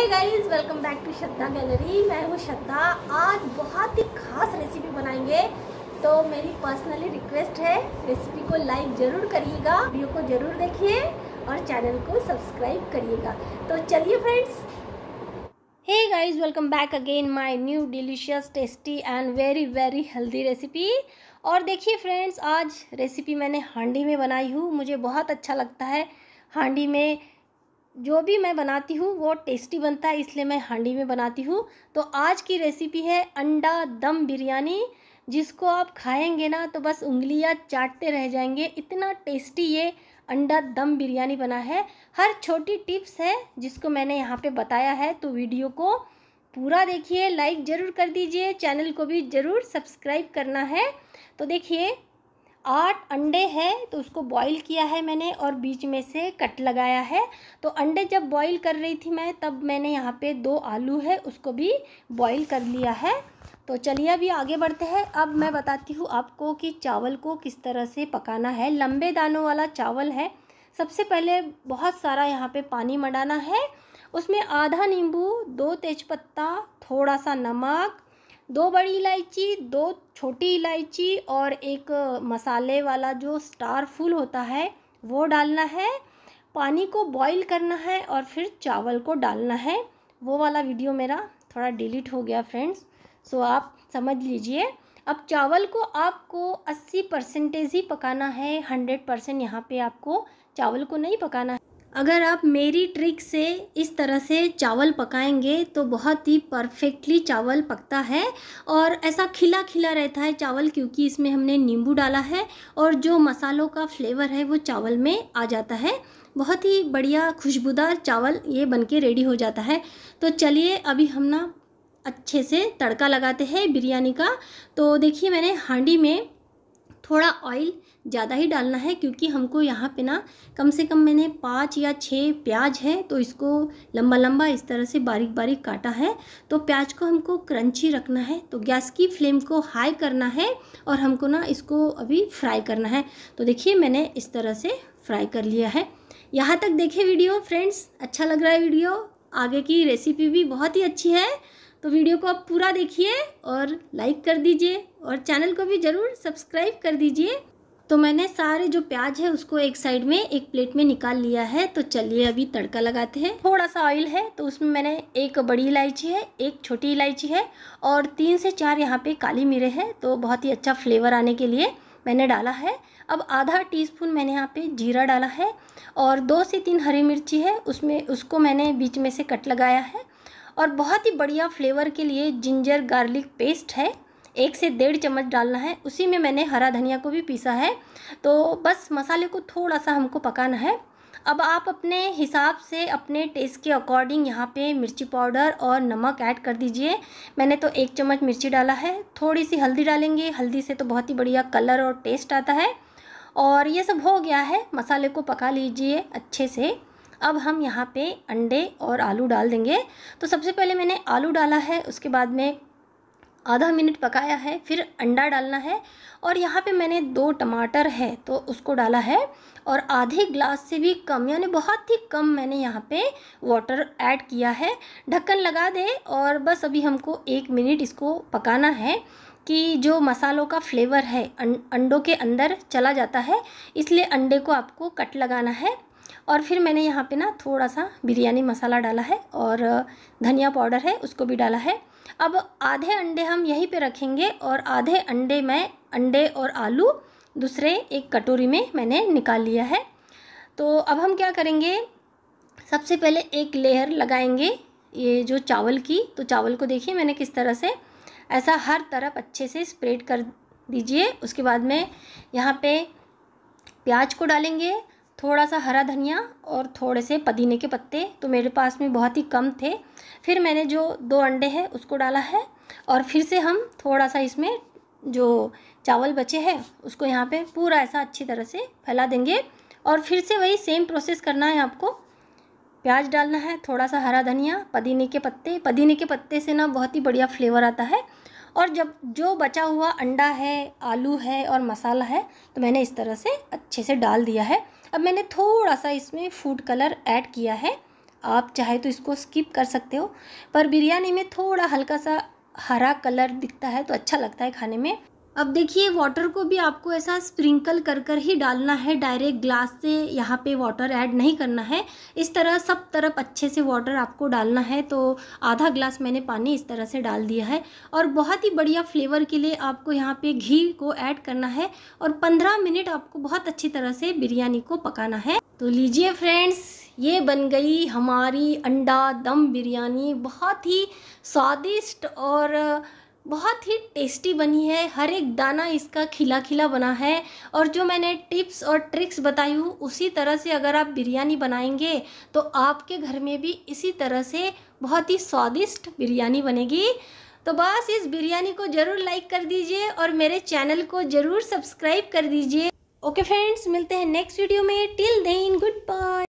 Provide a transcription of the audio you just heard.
hey guys welcome back to Shraddha gallery मैं हूँ श्रद्धा आज बहुत ही खास रेसिपी बनाएंगे तो मेरी पर्सनली रिक्वेस्ट है रेसिपी को लाइक ज़रूर करिएगा वीडियो को ज़रूर देखिए और चैनल को सब्सक्राइब करिएगा तो चलिए friends hey guys welcome back again my new delicious tasty and very very healthy recipe और देखिए फ्रेंड्स आज रेसिपी मैंने हांडी में बनाई हूँ मुझे बहुत अच्छा लगता है हांडी में जो भी मैं बनाती हूँ वो टेस्टी बनता है इसलिए मैं हांडी में बनाती हूँ तो आज की रेसिपी है अंडा दम बिरयानी जिसको आप खाएंगे ना तो बस उंगलियाँ चाटते रह जाएंगे इतना टेस्टी ये अंडा दम बिरयानी बना है हर छोटी टिप्स है जिसको मैंने यहाँ पे बताया है तो वीडियो को पूरा देखिए लाइक ज़रूर कर दीजिए चैनल को भी ज़रूर सब्सक्राइब करना है तो देखिए आठ अंडे हैं तो उसको बॉईल किया है मैंने और बीच में से कट लगाया है तो अंडे जब बॉईल कर रही थी मैं तब मैंने यहाँ पे दो आलू है उसको भी बॉईल कर लिया है तो चलिए अभी आगे बढ़ते हैं अब मैं बताती हूँ आपको कि चावल को किस तरह से पकाना है लंबे दानों वाला चावल है सबसे पहले बहुत सारा यहाँ पर पानी मडाना है उसमें आधा नींबू दो तेज़ थोड़ा सा नमक दो बड़ी इलायची दो छोटी इलायची और एक मसाले वाला जो स्टार फूल होता है वो डालना है पानी को बॉईल करना है और फिर चावल को डालना है वो वाला वीडियो मेरा थोड़ा डिलीट हो गया फ्रेंड्स सो आप समझ लीजिए अब चावल को आपको अस्सी परसेंटेज ही पकाना है हंड्रेड परसेंट यहाँ पर आपको चावल को नहीं पकाना है अगर आप मेरी ट्रिक से इस तरह से चावल पकाएंगे तो बहुत ही परफेक्टली चावल पकता है और ऐसा खिला खिला रहता है चावल क्योंकि इसमें हमने नींबू डाला है और जो मसालों का फ्लेवर है वो चावल में आ जाता है बहुत ही बढ़िया खुशबूदार चावल ये बनके रेडी हो जाता है तो चलिए अभी हम ना अच्छे से तड़का लगाते हैं बिरयानी का तो देखिए मैंने हांडी में थोड़ा ऑयल ज़्यादा ही डालना है क्योंकि हमको यहाँ पे ना कम से कम मैंने पाँच या छः प्याज है तो इसको लंबा लंबा इस तरह से बारीक बारीक काटा है तो प्याज को हमको क्रंची रखना है तो गैस की फ्लेम को हाई करना है और हमको ना इसको अभी फ्राई करना है तो देखिए मैंने इस तरह से फ्राई कर लिया है यहाँ तक देखे वीडियो फ्रेंड्स अच्छा लग रहा है वीडियो आगे की रेसिपी भी बहुत ही अच्छी है तो वीडियो को आप पूरा देखिए और लाइक कर दीजिए और चैनल को भी ज़रूर सब्सक्राइब कर दीजिए तो मैंने सारे जो प्याज है उसको एक साइड में एक प्लेट में निकाल लिया है तो चलिए अभी तड़का लगाते हैं थोड़ा सा ऑयल है तो उसमें मैंने एक बड़ी इलायची है एक छोटी इलायची है और तीन से चार यहाँ पे काली मिरे हैं तो बहुत ही अच्छा फ्लेवर आने के लिए मैंने डाला है अब आधा टीस्पून मैंने यहाँ पे जीरा डाला है और दो से तीन हरी मिर्ची है उसमें उसको मैंने बीच में से कट लगाया है और बहुत ही बढ़िया फ्लेवर के लिए जिंजर गार्लिक पेस्ट है एक से डेढ़ चम्मच डालना है उसी में मैंने हरा धनिया को भी पीसा है तो बस मसाले को थोड़ा सा हमको पकाना है अब आप अपने हिसाब से अपने टेस्ट के अकॉर्डिंग यहाँ पे मिर्ची पाउडर और नमक ऐड कर दीजिए मैंने तो एक चम्मच मिर्ची डाला है थोड़ी सी हल्दी डालेंगे हल्दी से तो बहुत ही बढ़िया कलर और टेस्ट आता है और ये सब हो गया है मसाले को पका लीजिए अच्छे से अब हम यहाँ पे अंडे और आलू डाल देंगे तो सबसे पहले मैंने आलू डाला है उसके बाद में आधा मिनट पकाया है फिर अंडा डालना है और यहाँ पे मैंने दो टमाटर है तो उसको डाला है और आधे ग्लास से भी कम यानी बहुत ही कम मैंने यहाँ पे वाटर ऐड किया है ढक्कन लगा दे और बस अभी हमको एक मिनट इसको पकाना है कि जो मसालों का फ्लेवर है अं-, अंडों के अंदर चला जाता है इसलिए अंडे को आपको कट लगाना है और फिर मैंने यहाँ पे ना थोड़ा सा बिरयानी मसाला डाला है और धनिया पाउडर है उसको भी डाला है अब आधे अंडे हम यहीं पे रखेंगे और आधे अंडे मैं अंडे और आलू दूसरे एक कटोरी में मैंने निकाल लिया है तो अब हम क्या करेंगे सबसे पहले एक लेयर लगाएंगे ये जो चावल की तो चावल को देखिए मैंने किस तरह से ऐसा हर तरफ अच्छे से स्प्रेड कर दीजिए उसके बाद में यहाँ पे प्याज को डालेंगे थोड़ा सा हरा धनिया और थोड़े से पदीने के पत्ते तो मेरे पास में बहुत ही कम थे फिर मैंने जो दो अंडे हैं उसको डाला है और फिर से हम थोड़ा सा इसमें जो चावल बचे हैं उसको यहाँ पे पूरा ऐसा अच्छी तरह से फैला देंगे और फिर से वही सेम प्रोसेस करना है आपको प्याज डालना है थोड़ा सा हरा धनिया पदीने के पत्ते पदीने के पत्ते से ना बहुत ही बढ़िया फ्लेवर आता है और जब जो बचा हुआ अंडा है आलू है और मसाला है तो मैंने इस तरह से अच्छे से डाल दिया है अब मैंने थोड़ा सा इसमें फूड कलर ऐड किया है आप चाहे तो इसको स्किप कर सकते हो पर बिरयानी में थोड़ा हल्का सा हरा कलर दिखता है तो अच्छा लगता है खाने में अब देखिए वाटर को भी आपको ऐसा स्प्रिंकल कर कर ही डालना है डायरेक्ट ग्लास से यहाँ पे वाटर ऐड नहीं करना है इस तरह सब तरफ अच्छे से वाटर आपको डालना है तो आधा ग्लास मैंने पानी इस तरह से डाल दिया है और बहुत ही बढ़िया फ्लेवर के लिए आपको यहाँ पे घी को ऐड करना है और पंद्रह मिनट आपको बहुत अच्छी तरह से बिरयानी को पकाना है तो लीजिए फ्रेंड्स ये बन गई हमारी अंडा दम बिरयानी बहुत ही स्वादिष्ट और बहुत ही टेस्टी बनी है हर एक दाना इसका खिला खिला बना है और जो मैंने टिप्स और ट्रिक्स बताई हूँ उसी तरह से अगर आप बिरयानी बनाएंगे तो आपके घर में भी इसी तरह से बहुत ही स्वादिष्ट बिरयानी बनेगी तो बस इस बिरयानी को ज़रूर लाइक कर दीजिए और मेरे चैनल को ज़रूर सब्सक्राइब कर दीजिए ओके फ्रेंड्स मिलते हैं नेक्स्ट वीडियो में टिल देन गुड बाय